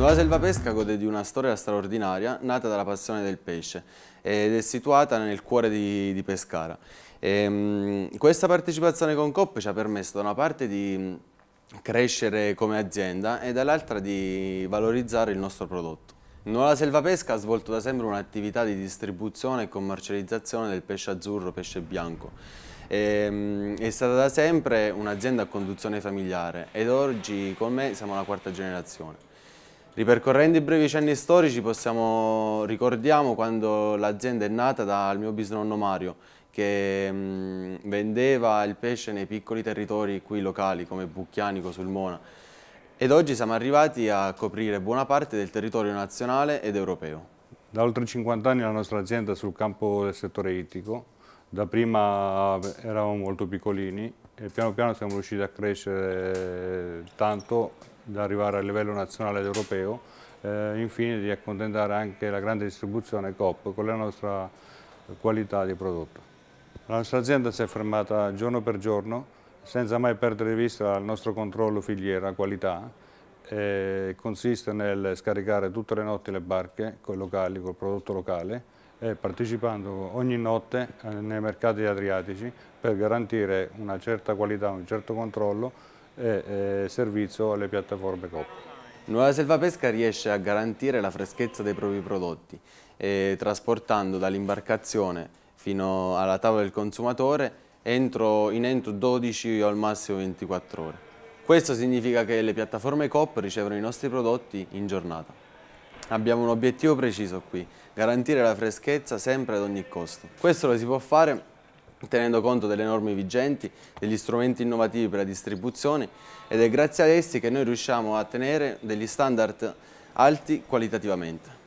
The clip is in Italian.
Nuova Selva Pesca gode di una storia straordinaria nata dalla passione del pesce ed è situata nel cuore di, di Pescara. E, ehm, questa partecipazione con COP ci ha permesso da una parte di crescere come azienda e dall'altra di valorizzare il nostro prodotto. Nuova Selva Pesca ha svolto da sempre un'attività di distribuzione e commercializzazione del pesce azzurro, pesce bianco. E, ehm, è stata da sempre un'azienda a conduzione familiare ed oggi con me siamo la quarta generazione. Ripercorrendo i brevi cenni storici possiamo, ricordiamo quando l'azienda è nata dal mio bisnonno Mario che mh, mm, vendeva il pesce nei piccoli territori qui locali come Bucchianico, Sulmona ed oggi siamo arrivati a coprire buona parte del territorio nazionale ed europeo. Da oltre 50 anni la nostra azienda è sul campo del settore ittico, da prima eh, eravamo molto piccolini e piano piano siamo riusciti a crescere tanto da arrivare a livello nazionale ed europeo, eh, infine di accontentare anche la grande distribuzione COP con la nostra qualità di prodotto. La nostra azienda si è fermata giorno per giorno senza mai perdere di vista il nostro controllo filiera qualità eh, consiste nel scaricare tutte le notti le barche con i locali, col prodotto locale e partecipando ogni notte eh, nei mercati adriatici per garantire una certa qualità, un certo controllo e servizio alle piattaforme COP. Nuova Selva Pesca riesce a garantire la freschezza dei propri prodotti, eh, trasportando dall'imbarcazione fino alla tavola del consumatore entro, in entro 12 o al massimo 24 ore. Questo significa che le piattaforme COP ricevono i nostri prodotti in giornata. Abbiamo un obiettivo preciso qui, garantire la freschezza sempre ad ogni costo. Questo lo si può fare tenendo conto delle norme vigenti, degli strumenti innovativi per la distribuzione ed è grazie ad essi che noi riusciamo a tenere degli standard alti qualitativamente.